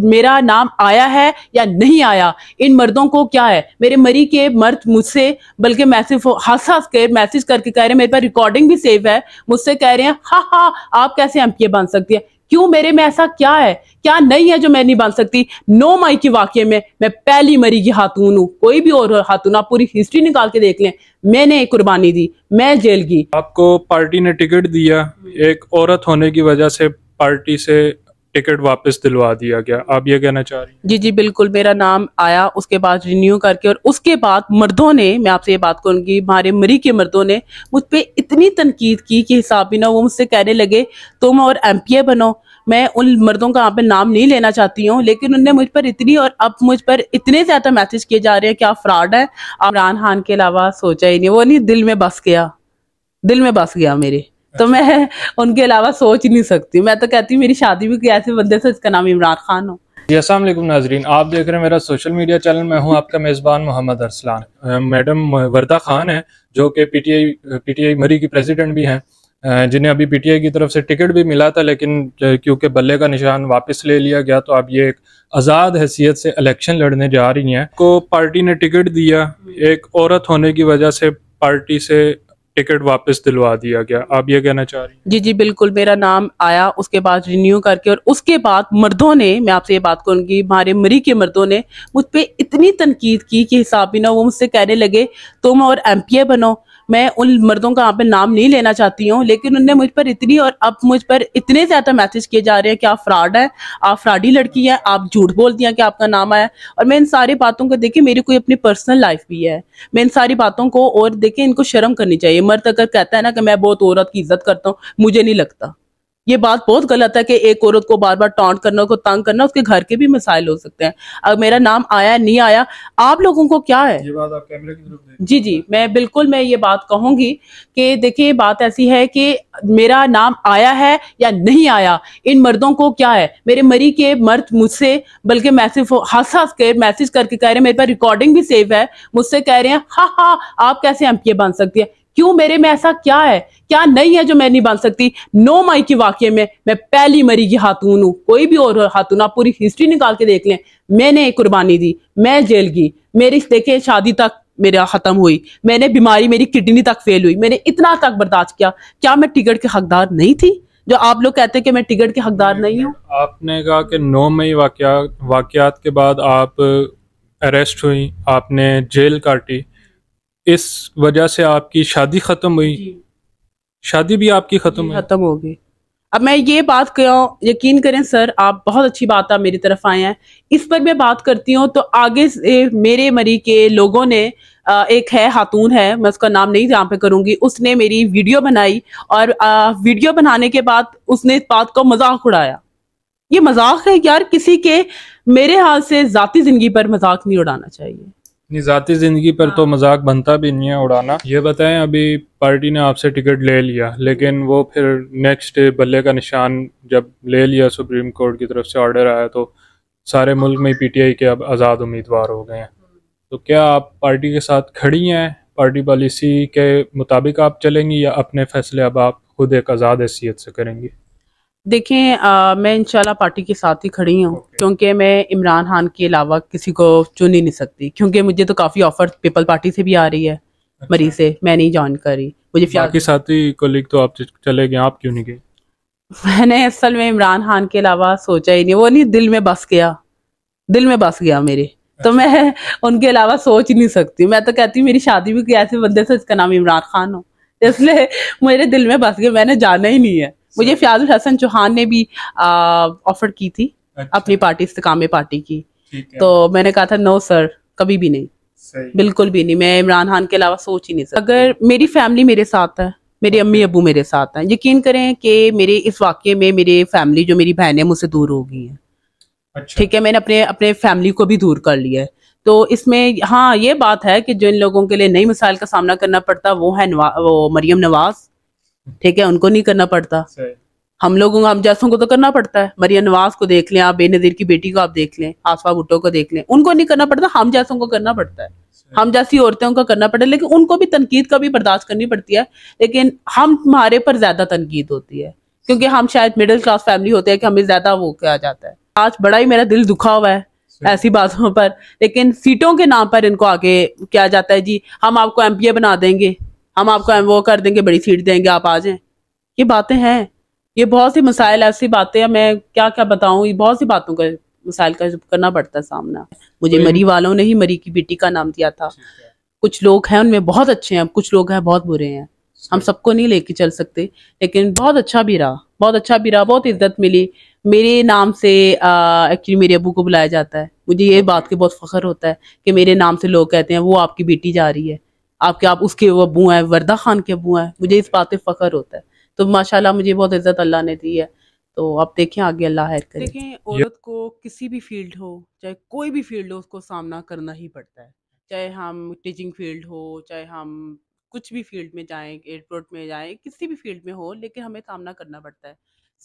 मेरा नाम आया है या नहीं आया इन मर्दों को क्या है मेरे मरी के मर्द मुझसे बल्कि मैसेज हंस हंस के मैसेज करके कह रहे हैं मेरे पास रिकॉर्डिंग भी सेव है मुझसे कह रहे हैं हा हा आप कैसे एम बन सकती है क्यों मेरे में ऐसा क्या है क्या नहीं है जो मैं नहीं बन सकती नो माई के वाक्य में मैं पहली मरी की खातून हूँ कोई भी और खातून आप पूरी हिस्ट्री निकाल के देख लें मैंने एक कुर्बानी दी मैं जेल की आपको पार्टी ने टिकट दिया एक औरत होने की वजह से पार्टी से टिकट वापस दिलवा दिया गया आप ये कहना चाह रही जी जी बिल्कुल मेरा नाम आया उसके बाद रिन्यू करके और उसके बाद मर्दों ने मैं आपसे ये बात करूँगी हमारे मरी के मर्दों ने मुझ पर इतनी तनकीद की कि हिसाब ही ना वो मुझसे कहने लगे तुम और एम पी ए बनो मैं उन मर्दों का यहाँ पे नाम नहीं लेना चाहती हूँ लेकिन उनने मुझ पर इतनी और अब मुझ पर इतने ज़्यादा मैसेज किए जा रहे हैं कि आप फ्रॉड हैं इमरान खान के अलावा सोचा ही नहीं वो नहीं दिल में बस गया दिल में बस गया मेरे तो मैं उनके अलावा सोच ही नहीं सकती मैं तो कहती हूँ मेरी शादी भी ऐसे बंदे से इसका नाम इमरान खान हो जी असल नाजरीन आप देख रहे हैं मेरा सोशल मीडिया चैनल मैं हूँ आपका मेज़बान मोहम्मद अरसलान मैडम वर्दा खान है जो कि पीटीआई पीटीआई मरी की प्रेसिडेंट भी हैं जिन्हें अभी पीटीआई की तरफ से टिकट भी मिला था लेकिन क्योंकि बल्ले का निशान वापस ले लिया गया तो अब ये एक आज़ाद हैसियत से इलेक्शन लड़ने जा रही हैं को पार्टी ने टिकट दिया एक औरत होने की वजह से पार्टी से टिकट वापस दिलवा दिया गया आप ये कहना चाह रही जी जी बिल्कुल मेरा नाम आया उसके बाद रिन्यू करके और उसके बाद मर्दों ने मैं आपसे ये बात करूंगी हमारे मरी के मर्दों ने मुझ पर इतनी तनकीद की कि हिसाब भी ना वो मुझसे कहने लगे तुम और एम बनो मैं उन मर्दों का यहाँ पे नाम नहीं लेना चाहती हूँ लेकिन उनने मुझ पर इतनी और अब मुझ पर इतने ज़्यादा मैसेज किए जा रहे हैं कि आप फ्रॉड है आप फ्रॉडी लड़की है आप झूठ बोल दिया कि आपका नाम आया और मैं इन सारी बातों को देखे मेरी कोई अपनी पर्सनल लाइफ भी है मैं इन सारी बातों को और देखे इनको शर्म करनी चाहिए मर्द अगर कहता है ना कि मैं बहुत औरत की इज्जत करता हूँ मुझे नहीं लगता ये बात बहुत गलत है कि एक औरत को बार बार टॉन्ट करना को तंग करना उसके घर के भी मसाइल हो सकते हैं अब मेरा नाम आया नहीं आया आप लोगों को क्या है ये बात आप कैमरे की तरफ जी जी मैं बिल्कुल मैं ये बात कहूंगी कि देखिए बात ऐसी है कि मेरा नाम आया है या नहीं आया इन मर्दों को क्या है मेरे मरी के मर्द मुझसे बल्कि मैसेज हंस हंस के मैसेज करके कह रहे हैं मेरे पास रिकॉर्डिंग भी सेव है मुझसे कह रहे हैं हा हा आप कैसे एम बन सकती है क्यों मेरे में ऐसा क्या है क्या नहीं है जो मैं नहीं बन सकती नौ मई के वाक्य में मैं पहली मरी की खातून हूं कोई भी और खातून आप पूरी हिस्ट्री निकाल के देख लें मैंने एक कुर्बानी दी मैं जेल गई मेरी देखे शादी तक मेरा ख़त्म हुई मैंने बीमारी मेरी किडनी तक फेल हुई मैंने इतना तक बर्दाश्त किया क्या मैं टिकट के हकदार नहीं थी जो आप लोग कहते हैं कि मैं टिकट के हकदार नहीं हूँ आपने कहा कि नौ मई वाक्यात के बाद आप अरेस्ट हुई आपने जेल काटी इस वजह से आपकी शादी खत्म हुई शादी भी आपकी खत्म खत्म होगी अब मैं ये बात क्यों यकीन करें सर आप बहुत अच्छी बात आप मेरी तरफ आए हैं इस पर मैं बात करती हूँ तो आगे से मेरे मरी के लोगों ने एक है खातून है मैं उसका नाम नहीं यहाँ पे करूंगी उसने मेरी वीडियो बनाई और वीडियो बनाने के बाद उसने इस बात को मजाक उड़ाया ये मजाक है यार किसी के मेरे हाथ से जाती जिंदगी पर मजाक नहीं उड़ाना चाहिए अपनी ज़ाती ज़िंदगी पर तो हाँ। मजाक बनता भी नहीं है उड़ाना ये बताएं अभी पार्टी ने आपसे टिकट ले लिया लेकिन वो फिर नेक्स्ट बल्ले का निशान जब ले लिया सुप्रीम कोर्ट की तरफ से ऑर्डर आया तो सारे मुल्क में पीटीआई के अब आज़ाद उम्मीदवार हो गए हैं तो क्या आप पार्टी के साथ खड़ी हैं पार्टी पॉलिसी के मुताबिक आप चलेंगी या अपने फैसले अब आप खुद एक आज़ाद हैसियत से करेंगी देखें आ, मैं इंशाल्लाह पार्टी के साथ ही खड़ी हूँ okay. क्योंकि मैं इमरान खान के अलावा किसी को चुन ही नहीं सकती क्योंकि मुझे तो काफ़ी ऑफर पीपल पार्टी से भी आ रही है अच्छा। मरी से मैं नहीं ज्वाइन करी मुझे बाकी साथी कोलीग तो आप चले गए आप क्यों नहीं गए मैंने असल में इमरान खान के अलावा सोचा ही नहीं वो नहीं दिल में बस गया दिल में बस गया मेरे तो अच्छा। मैं उनके अलावा सोच ही नहीं सकती मैं तो कहती हूँ मेरी शादी भी ऐसे बंदे से इसका नाम इमरान खान हो इसलिए मेरे दिल में बस गया मैंने जाना ही नहीं है मुझे फयाजुल हसन चौहान ने भी ऑफर की थी अच्छा। अपनी पार्टी इस्तकाम पार्टी की तो मैंने कहा था नो सर कभी भी नहीं बिल्कुल भी नहीं मैं इमरान खान के अलावा सोच ही नहीं सकती अगर मेरी फैमिली मेरे साथ है मेरे अम्मी अबू मेरे साथ हैं यकीन करें कि मेरे इस वाक्य में मेरे फैमिली जो मेरी बहन है मुझसे दूर हो गई हैं अच्छा। ठीक है मैंने अपने अपने फैमिली को भी दूर कर लिया है तो इसमें हाँ ये बात है कि जिन लोगों के लिए नई मिसाइल का सामना करना पड़ता वो है वो मरियम नवाज ठीक है उनको नहीं करना पड़ता हम लोगों को हम जैसों को तो करना पड़ता है मरिया नवाज को देख लें आप बेनजीर की बेटी को आप देख लें आसवा भुट्टो को देख लें उनको नहीं करना पड़ता हम जैसों को करना पड़ता है हम जैसी औरतों का करना पड़ता है लेकिन उनको भी तनकीद का भी बर्दाश्त करनी पड़ती है लेकिन हम हमारे पर ज्यादा तनकीद होती है क्योंकि हम शायद मिडिल क्लास फैमिली होते हैं कि हमें ज्यादा वो किया जाता है आज बड़ा ही मेरा दिल दुखा हुआ है ऐसी बातों पर लेकिन सीटों के नाम पर इनको आगे क्या जाता है जी हम आपको एमपीए बना देंगे हम आपको वो कर देंगे बड़ी सीट देंगे आप आ जाएं ये बातें हैं ये बहुत सी मसाइल ऐसी बातें हैं मैं क्या क्या बताऊँ ये बहुत सी बातों का मसाइल का करना पड़ता है सामना मुझे मरी वालों ने ही मरी की बेटी का नाम दिया था कुछ लोग हैं उनमें बहुत अच्छे हैं कुछ लोग हैं बहुत बुरे हैं हम सबको नहीं लेके चल सकते लेकिन बहुत अच्छा भी रहा बहुत अच्छा भी रहा बहुत इज्जत मिली मेरे नाम से एक्चुअली मेरे अबू को बुलाया जाता है मुझे ये बात के बहुत फख्र होता है कि मेरे नाम से लोग कहते हैं वो आपकी बेटी जा रही है आपके आप उसके अबू हैं वरदा खान के अबू हैं मुझे इस अच्छा। बात पर फ़ख्र होता है तो माशाल्लाह मुझे बहुत इज्जत अल्लाह ने दी है तो आप देखें आगे अल्लाह है देखें औरत को किसी भी फील्ड हो चाहे कोई भी फील्ड हो उसको सामना करना ही पड़ता है चाहे हम टीचिंग फील्ड हो चाहे हम कुछ भी फील्ड में जाएं एयरपोर्ट में जाएं किसी भी फील्ड में हो लेकिन हमें सामना करना पड़ता है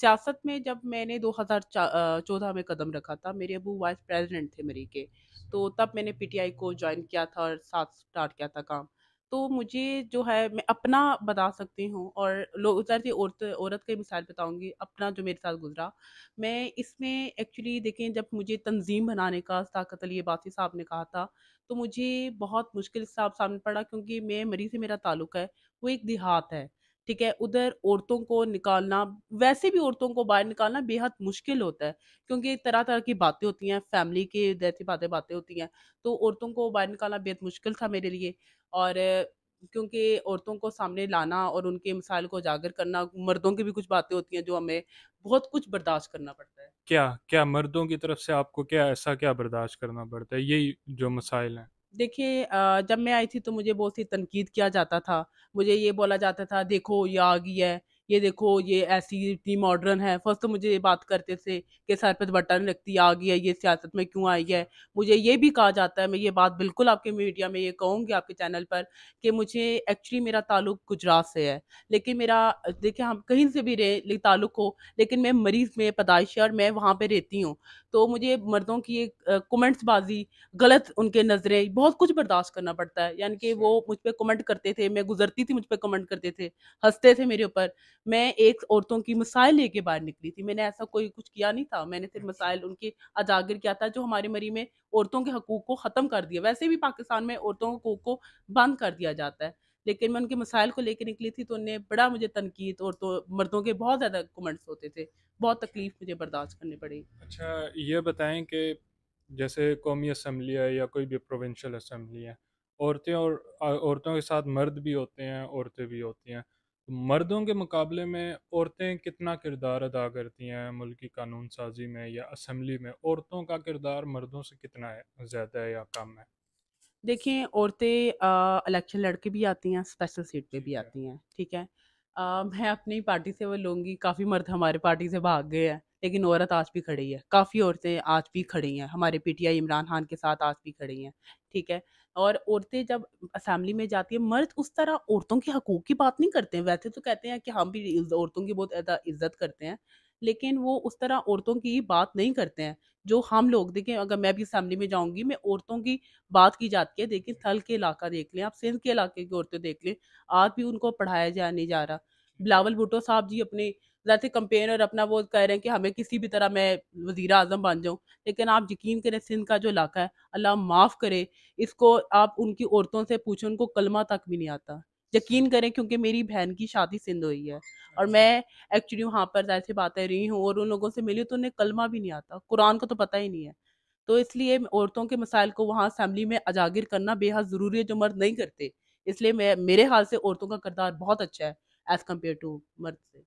सियासत में जब मैंने 2014 में कदम रखा था मेरे अबू वाइस प्रेसिडेंट थे मेरी के तो तब मैंने पीटीआई को ज्वाइन किया था और साथ स्टार्ट किया था काम तो मुझे जो है मैं अपना बता सकती हूँ और लोग औरत औरत की मिसाल बताऊँगी अपना जो मेरे साथ गुजरा मैं इसमें एक्चुअली देखें जब मुझे तंजीम बनाने का ताकत अली बासी साहब ने कहा था तो मुझे बहुत मुश्किल साहब सामने पड़ा क्योंकि मैं मरी से मेरा ताल्लुक़ है वो एक देहात है ठीक है उधर औरतों को निकालना वैसे भी औरतों को बाहर निकालना बेहद मुश्किल होता है क्योंकि तरह तरह की बातें होती हैं फैमिली के जैसी बातें बातें होती हैं तो औरतों को बाहर निकालना बेहद मुश्किल था मेरे लिए और क्योंकि औरतों को सामने लाना और उनके मिसाइल को उजागर करना मर्दों की भी कुछ बातें होती हैं जो हमें बहुत कुछ बर्दाश्त करना पड़ता है क्या क्या मर्दों की तरफ से आपको क्या ऐसा क्या बर्दाश्त करना पड़ता है यही जो मसाइल हैं देखिए जब मैं आई थी तो मुझे बहुत सी तनकीद किया जाता था मुझे ये बोला जाता था देखो ये आ गई है ये देखो ये ऐसी इतनी मॉडर्न है फर्स्ट तो मुझे ये बात करते थे कि सर पर बटन रखती लगती आ गई है ये सियासत में क्यों आई है मुझे ये भी कहा जाता है मैं ये बात बिल्कुल आपके मीडिया में ये कहूँगी आपके चैनल पर कि मुझे एक्चुअली मेरा ताल्लुक गुजरात से है लेकिन मेरा देखिए हम कहीं से भी रहे ताल्लुक हो लेकिन मैं मरीज में पैदाइश और मैं वहाँ पर रहती हूँ तो मुझे मर्दों की एक कमेंट्स बाजी गलत उनके नज़रें बहुत कुछ बर्दाश्त करना पड़ता है यानी कि वो अच्छा। मुझ पर कमेंट करते थे मैं गुजरती थी मुझ पर कमेंट करते थे हंसते थे मेरे ऊपर मैं एक औरतों की मसाइल लेके बाहर निकली थी मैंने ऐसा कोई कुछ किया नहीं था मैंने सिर्फ अच्छा। मसाइल उनके अजागर किया था जो हमारे मरी में औरतों के हकूक़ को ख़त्म कर दिया वैसे भी पाकिस्तान में औरतों के हकूक़ को बंद कर दिया जाता है लेकिन मैं उनके मसाइल को लेकर निकली थी तो उन्हें बड़ा मुझे तनकीद और तो मर्दों के बहुत ज़्यादा कमेंट्स होते थे बहुत अच्छा। तकलीफ मुझे बर्दाश्त करनी पड़ी अच्छा ये बताएं कि जैसे कौमी असम्बली है या कोई भी प्रोविंशल असम्बली है औरतें और औरतों के साथ मर्द भी होते हैं औरतें भी होती हैं तो मर्दों के मुकाबले में औरतें कितना किरदार अदा करती हैं मुल्की कानून साजी में या असम्बली में औरतों का किरदार मर्दों से कितना है ज़्यादा है या कम है देखें औरतें इलेक्शन लड़के भी आती हैं स्पेशल सीट पे भी आती हैं ठीक है आ, मैं अपनी पार्टी से वो लूँगी काफ़ी मर्द हमारे पार्टी से भाग गए हैं लेकिन औरत आज भी खड़ी है काफ़ी औरतें आज भी खड़ी हैं हमारे पीटीआई इमरान खान के साथ आज भी खड़ी हैं ठीक है और औरतें जब असम्बली में जाती है मर्द उस तरह औरतों के हकूक़ की बात नहीं करते हैं वैसे तो कहते हैं कि हम भी औरतों की बहुत ज़्यादा इज्जत करते हैं लेकिन वो उस तरह औरतों की बात नहीं करते हैं जो हम लोग देखें अगर मैं भी फैमिली में जाऊंगी मैं औरतों की बात की जाती है देखें थल के इलाका देख लें आप सिंध के इलाके की औरतें देख लें आज भी उनको पढ़ाया जा नहीं जा रहा बिलावल भुट्टो साहब जी अपने जैसे कंपेन और अपना वो कह रहे हैं कि हमें किसी भी तरह मैं वज़ी अजम बन जाऊँ लेकिन आप यकीन करें सिंध का जो इलाका है अल्लाह माफ़ करे इसको आप उनकी औरतों से पूछें उनको कलमा तक भी नहीं आता यकीन करें क्योंकि मेरी बहन की शादी सिंध हुई है और अच्छा। मैं एक्चुअली वहाँ पर जैसे बातें रही हूँ और उन लोगों से मिली तो उन्हें कलमा भी नहीं आता कुरान को तो पता ही नहीं है तो इसलिए औरतों के मसाइल को वहाँ असम्बली में अजागिर करना बेहद ज़रूरी है जो मर्द नहीं करते इसलिए मैं मेरे हाल से औरतों का करदार बहुत अच्छा है एज़ कम्पेयर टू मर्द से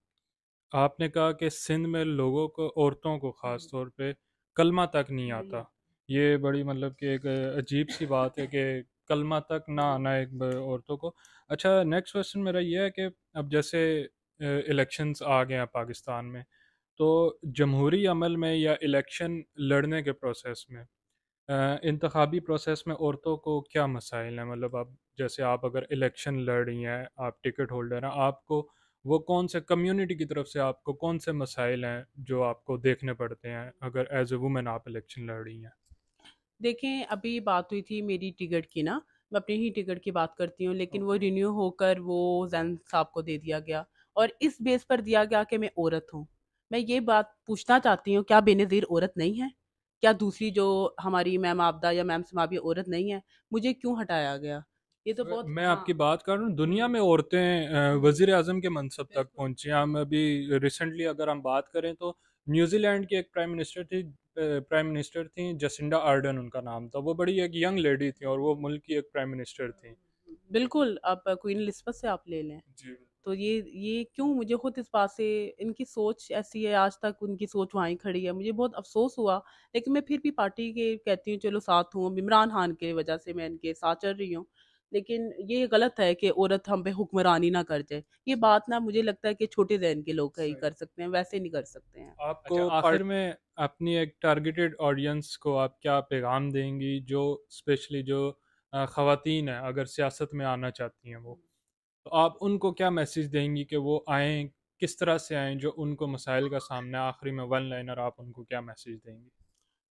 आपने कहा कि सिंध में लोगों को औरतों को ख़ास हम्म। तौर पर कलमा तक नहीं आता ये बड़ी मतलब कि एक अजीब सी बात है कि कलमा तक ना आना एक औरतों को अच्छा नेक्स्ट क्वेश्चन मेरा ये है कि अब जैसे इलेक्शंस आ गए हैं पाकिस्तान में तो जमहूरी अमल में या इलेक्शन लड़ने के प्रोसेस में इंतबी प्रोसेस में औरतों को क्या मसाइल हैं मतलब आप जैसे आप अगर इलेक्शन लड़ रही हैं आप टिकट होल्डर हैं आपको वो कौन से कम्युनिटी की तरफ से आपको कौन से मसाइल हैं जो आपको देखने पड़ते हैं अगर एज ए वुमेन आप इलेक्शन लड़ रही हैं देखें अभी बात हुई थी मेरी टिकट की ना मैं अपनी ही टिकट की बात करती हूँ लेकिन हाँ। वो रिन्यू होकर वो जैन साहब को दे दिया गया और इस बेस पर दिया गया कि मैं औरत हूँ मैं ये बात पूछना चाहती हूँ क्या बेनज़ीर औरत नहीं है क्या दूसरी जो हमारी मैम आपदा या मैम भी औरत नहीं है मुझे क्यों हटाया गया ये तो बहुत मैं हाँ। आपकी बात कर रहा हूँ दुनिया में औरतें वजीर अजम के मनसब तक पहुँची हम अभी रिसेंटली अगर हम बात करें तो न्यूजीलैंड की एक प्राइम मिनिस्टर थी प्राइम मिनिस्टर थी जसिंडा आर्डन उनका नाम था वो बड़ी एक यंग लेडी थी और वो मुल्क की एक प्राइम मिनिस्टर थी बिल्कुल आप क्वीन लिस्बत से आप ले लें जी तो ये ये क्यों मुझे खुद इस बात से इनकी सोच ऐसी है आज तक उनकी सोच वहाँ खड़ी है मुझे बहुत अफसोस हुआ लेकिन मैं फिर भी पार्टी के कहती हूँ चलो साथ हूँ इमरान खान के वजह से मैं इनके साथ चल रही हूँ लेकिन ये गलत है कि औरत हम पे हुक्मरानी ना कर जाए ये बात ना मुझे लगता है कि छोटे जहन के लोग ही कर सकते हैं वैसे नहीं कर सकते हैं आपको अच्छा, आखिर में अपनी एक टारगेटेड ऑडियंस को आप क्या पैगाम देंगी जो स्पेशली जो खातन है अगर सियासत में आना चाहती हैं वो तो आप उनको क्या मैसेज देंगी कि वो आए किस तरह से आए जो उनको मसाइल का सामना आखिरी में वन लाइनर आप उनको क्या मैसेज देंगी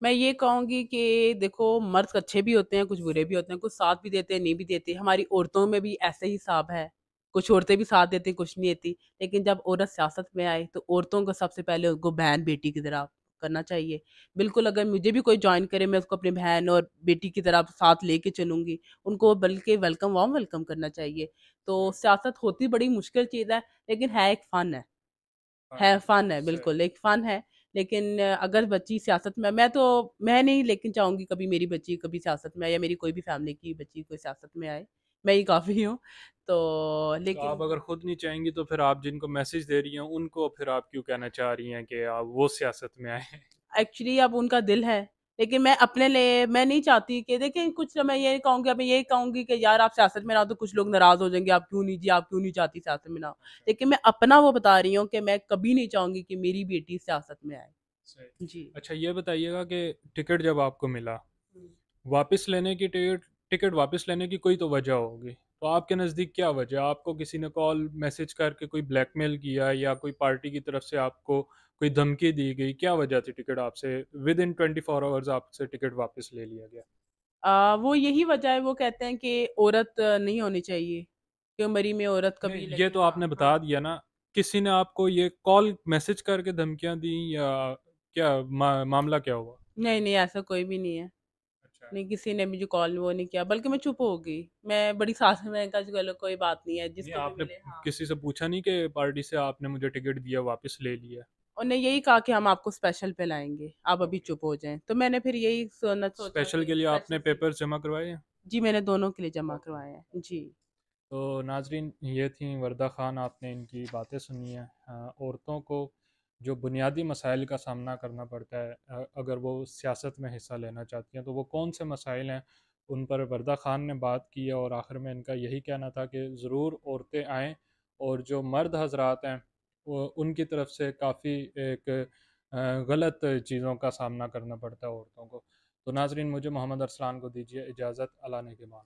मैं ये कहूँगी कि देखो मर्द अच्छे भी होते हैं कुछ बुरे भी होते हैं कुछ साथ भी देते हैं नहीं भी देते हमारी औरतों में भी ऐसे ही हिसाब है कुछ औरतें भी साथ देती कुछ नहीं देती लेकिन जब औरत सियासत में आए तो औरतों को सबसे पहले उनको बहन बेटी की तरह करना चाहिए बिल्कुल अगर मुझे भी कोई ज्वाइन करे मैं उसको अपनी बहन और बेटी की तरह साथ लेके चलूँगी उनको बल्कि वेलकम वाम वेलकम करना चाहिए तो सियासत होती बड़ी मुश्किल चीज़ है लेकिन है एक फ़न है हाँ, है फ़न है बिल्कुल एक फ़न है लेकिन अगर बच्ची सियासत में मैं तो मैं नहीं लेकिन चाहूँगी कभी मेरी बच्ची कभी सियासत में आए या मेरी कोई भी फैमिली की बच्ची कोई सियासत में आए मैं ही काफ़ी हूँ तो लेकिन तो आप अगर खुद नहीं चाहेंगी तो फिर आप जिनको मैसेज दे रही हैं उनको फिर आप क्यों कहना चाह रही हैं कि आप वो सियासत में आए एक्चुअली अब उनका दिल है लेकिन मैं अपने लिए मैं नहीं चाहती कि देखें कुछ तो मैं ये कहूँगी मैं ये कहूँगी कि यार आप सियासत में ना तो कुछ लोग नाराज़ हो जाएंगे आप क्यों नहीं जी आप क्यों नहीं चाहती सियासत में ना लेकिन मैं अपना वो बता रही हूँ कि मैं कभी नहीं चाहूँगी कि मेरी बेटी सियासत में आए जी अच्छा ये बताइएगा कि टिकट जब आपको मिला वापस लेने की टिकट टिकट वापस लेने की कोई तो वजह होगी तो आपके नज़दीक क्या वजह आपको किसी ने कॉल मैसेज करके कोई ब्लैकमेल किया या कोई पार्टी की तरफ से आपको कोई धमकी दी गई क्या वजह थी टिकट आपसे within twenty four hours आपसे टिकट वापस ले लिया गया आ, वो यही वजह है वो कहते हैं कि औरत नहीं होनी चाहिए क्यों मरी में औरत कभी ये तो आपने बता दिया ना किसी ने आपको ये कॉल मैसेज करके धमकियां दी या क्या मा, मामला क्या हुआ नहीं नहीं ऐसा कोई भी नहीं है अच्छा। नहीं किसी ने मुझे कॉल वो नहीं किया बल्कि मैं चुप हो गई मैं बड़ी सास में कहा चलो कोई बात नहीं है जिसको आपने हाँ। किसी से पूछा नहीं कि पार्टी से आपने मुझे टिकट दिया वापस ले लिया उन्हें यही कहा कि हम आपको स्पेशल पे लाएंगे आप अभी चुप हो जाएं तो मैंने फिर यही सोना स्पेशल के लिए आपने पेपर जमा करवाए हैं जी मैंने दोनों के लिए जमा करवाए हैं जी तो नाजरीन ये थी वर्दा खान आपने इनकी बातें सुनी हैं औरतों को जो बुनियादी मसाइल का सामना करना पड़ता है अगर वो सियासत में हिस्सा लेना चाहती हैं तो वो कौन से मसाइल हैं उन पर वर्दा खान ने बात की है और आखिर में इनका यही कहना था कि ज़रूर औरतें आएँ और जो मर्द हजरात हैं उनकी तरफ से काफ़ी एक गलत चीज़ों का सामना करना पड़ता है औरतों को तो नाजरीन मुझे मोहम्मद अरसलान को दीजिए इजाज़त अलाने के बाद